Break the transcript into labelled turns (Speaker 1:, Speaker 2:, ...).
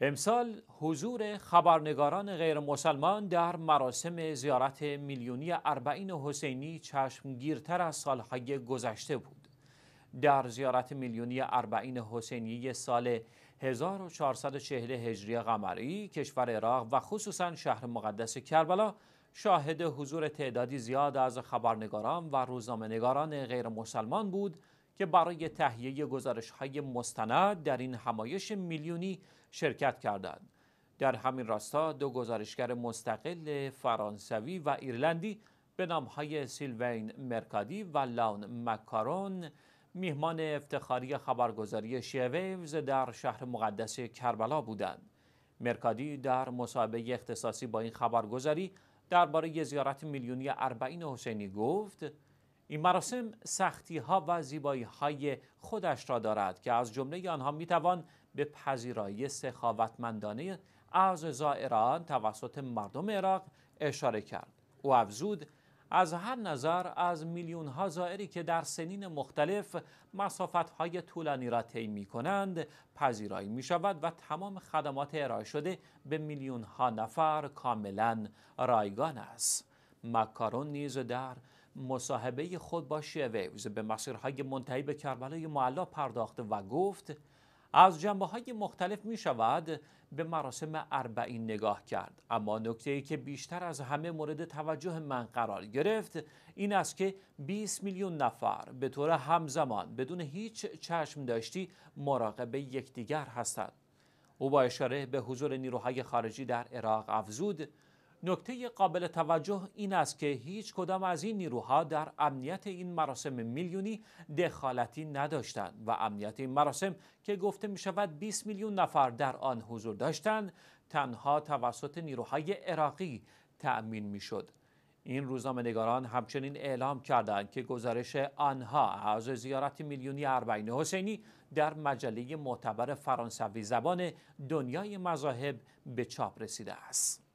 Speaker 1: امسال حضور خبرنگاران غیر مسلمان در مراسم زیارت میلیونی اربعین حسینی چشمگیرتر از سالهای گذشته بود. در زیارت میلیونی اربعین حسینی سال 1440 هجری قمری کشور عراق و خصوصا شهر مقدس کربلا شاهد حضور تعدادی زیاد از خبرنگاران و روزنامه‌نگاران غیر مسلمان بود که برای تهیه گزارش های مستند در این همایش میلیونی شرکت کردند. در همین راستا دو گزارشگر مستقل فرانسوی و ایرلندی به نام های سیلوین مرکادی و لاون مکارون میهمان افتخاری خبرگزاری شیویوز در شهر مقدس کربلا بودند. مرکادی در مصاحبه اختصاصی با این خبرگزاری درباره زیارت میلیونی اربعین حسینی گفت این مراسم سختی ها و زیبایی های خودش را دارد که از جمله آنها می توان به پذیرایی سخاوتمندانه از زائران توسط مردم عراق اشاره کرد او افزود از هر نظر از میلیون ها زائری که در سنین مختلف مسافت های طولانی را طی می کنند پذیرایی می شود و تمام خدمات ارائه شده به میلیون ها نفر کاملا رایگان است مکارون نیز در مصاحبه خود با شیعه به مسیرهای منتهی به کربلای معلا پرداخت و گفت از جنبه های مختلف می شود به مراسم اربعین نگاه کرد اما نکته ای که بیشتر از همه مورد توجه من قرار گرفت این است که 20 میلیون نفر به طور همزمان بدون هیچ چشم داشتی مراقب یکدیگر هستند او با اشاره به حضور نیروهای خارجی در عراق افزود نکته قابل توجه این است که هیچ کدام از این نیروها در امنیت این مراسم میلیونی دخالتی نداشتند و امنیت این مراسم که گفته می شود 20 میلیون نفر در آن حضور داشتند تنها توسط نیروهای عراقی تأمین می شد. این روزنامه نگاران همچنین اعلام کردند که گزارش آنها از زیارت میلیونی اربعین حسینی در مجله معتبر فرانسوی زبان دنیای مذاهب به چاپ رسیده است.